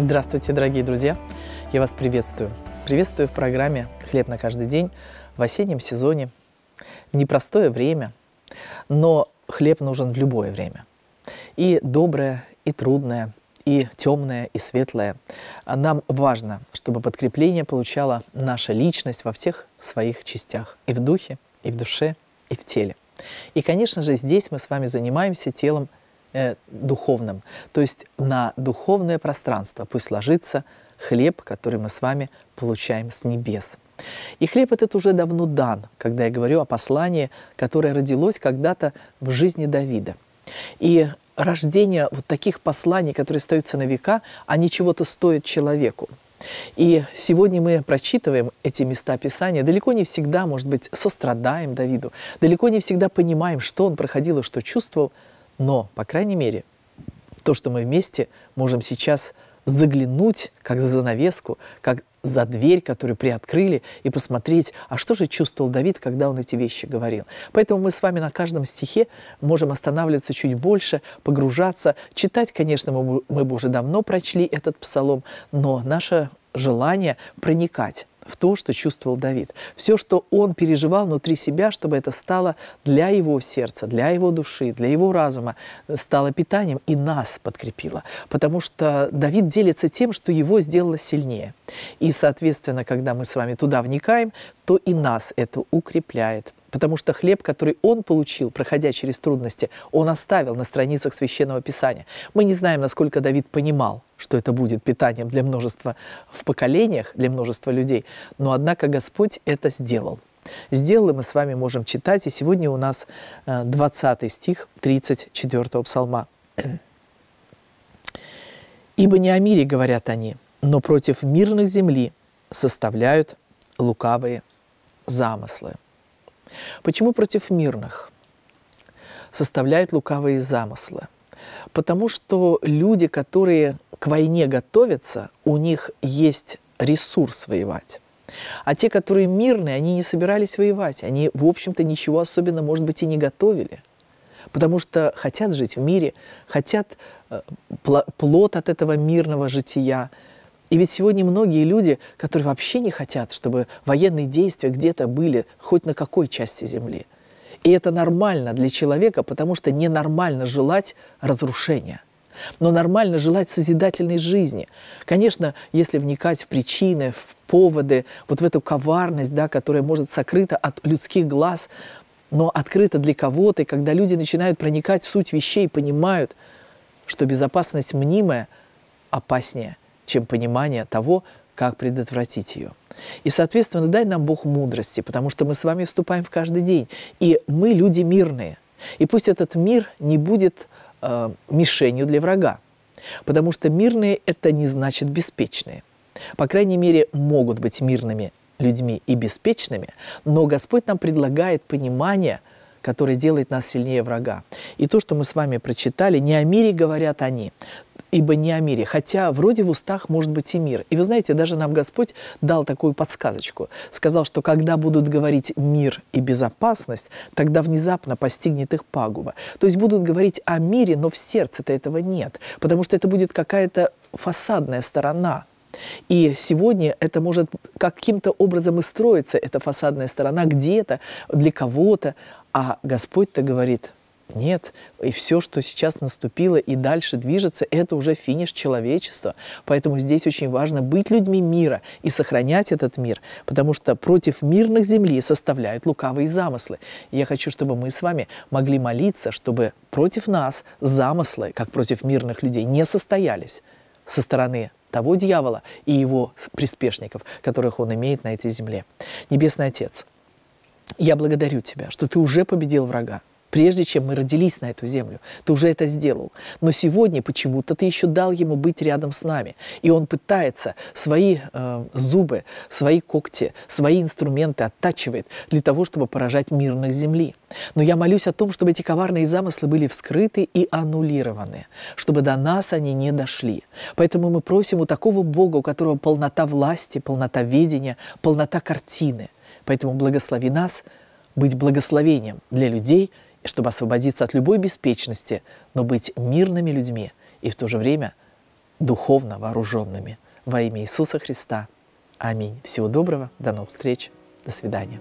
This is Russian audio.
Здравствуйте, дорогие друзья! Я вас приветствую. Приветствую в программе «Хлеб на каждый день» в осеннем сезоне. Непростое время, но хлеб нужен в любое время. И доброе, и трудное, и темное, и светлое. Нам важно, чтобы подкрепление получала наша личность во всех своих частях. И в духе, и в душе, и в теле. И, конечно же, здесь мы с вами занимаемся телом э, духовным. То есть на духовное пространство пусть ложится хлеб, который мы с вами получаем с небес. И хлеб этот уже давно дан, когда я говорю о послании, которое родилось когда-то в жизни Давида. И рождение вот таких посланий, которые остаются на века, они чего-то стоят человеку. И сегодня мы прочитываем эти места Писания, далеко не всегда, может быть, сострадаем Давиду, далеко не всегда понимаем, что он проходил и что чувствовал – но, по крайней мере, то, что мы вместе можем сейчас заглянуть, как за занавеску, как за дверь, которую приоткрыли, и посмотреть, а что же чувствовал Давид, когда он эти вещи говорил. Поэтому мы с вами на каждом стихе можем останавливаться чуть больше, погружаться. Читать, конечно, мы, мы бы уже давно прочли этот псалом, но наше желание проникать в то, что чувствовал Давид. Все, что он переживал внутри себя, чтобы это стало для его сердца, для его души, для его разума, э, стало питанием и нас подкрепило. Потому что Давид делится тем, что его сделало сильнее. И, соответственно, когда мы с вами туда вникаем, то и нас это укрепляет. Потому что хлеб, который он получил, проходя через трудности, он оставил на страницах Священного Писания. Мы не знаем, насколько Давид понимал, что это будет питанием для множества в поколениях, для множества людей, но однако Господь это сделал. Сделал, и мы с вами можем читать, и сегодня у нас 20 э, стих 34 псалма. «Ибо не о мире говорят они, но против мирных земли составляют лукавые замыслы». Почему против мирных? Составляют лукавые замыслы. Потому что люди, которые к войне готовятся, у них есть ресурс воевать. А те, которые мирные, они не собирались воевать. Они, в общем-то, ничего особенно, может быть, и не готовили. Потому что хотят жить в мире, хотят э, плод от этого мирного жития – и ведь сегодня многие люди, которые вообще не хотят, чтобы военные действия где-то были, хоть на какой части земли. И это нормально для человека, потому что ненормально желать разрушения. Но нормально желать созидательной жизни. Конечно, если вникать в причины, в поводы, вот в эту коварность, да, которая может сокрыта от людских глаз, но открыта для кого-то, и когда люди начинают проникать в суть вещей, понимают, что безопасность мнимая опаснее – чем понимание того, как предотвратить ее. И, соответственно, дай нам Бог мудрости, потому что мы с вами вступаем в каждый день. И мы люди мирные. И пусть этот мир не будет э, мишенью для врага. Потому что мирные – это не значит беспечные. По крайней мере, могут быть мирными людьми и беспечными, но Господь нам предлагает понимание, которое делает нас сильнее врага. И то, что мы с вами прочитали, не о мире говорят они, ибо не о мире. Хотя вроде в устах может быть и мир. И вы знаете, даже нам Господь дал такую подсказочку. Сказал, что когда будут говорить мир и безопасность, тогда внезапно постигнет их пагуба. То есть будут говорить о мире, но в сердце-то этого нет. Потому что это будет какая-то фасадная сторона и сегодня это может каким-то образом и строиться, эта фасадная сторона где-то, для кого-то. А Господь-то говорит, нет, и все, что сейчас наступило и дальше движется, это уже финиш человечества. Поэтому здесь очень важно быть людьми мира и сохранять этот мир, потому что против мирных земли составляют лукавые замыслы. И я хочу, чтобы мы с вами могли молиться, чтобы против нас замыслы, как против мирных людей, не состоялись со стороны того дьявола и его приспешников, которых он имеет на этой земле. Небесный Отец, я благодарю Тебя, что Ты уже победил врага, прежде чем мы родились на эту землю. Ты уже это сделал. Но сегодня почему-то ты еще дал ему быть рядом с нами. И он пытается свои э, зубы, свои когти, свои инструменты оттачивает для того, чтобы поражать мирных земли. Но я молюсь о том, чтобы эти коварные замыслы были вскрыты и аннулированы, чтобы до нас они не дошли. Поэтому мы просим у такого Бога, у которого полнота власти, полнота ведения, полнота картины. Поэтому благослови нас быть благословением для людей – чтобы освободиться от любой беспечности, но быть мирными людьми и в то же время духовно вооруженными. Во имя Иисуса Христа. Аминь. Всего доброго. До новых встреч. До свидания.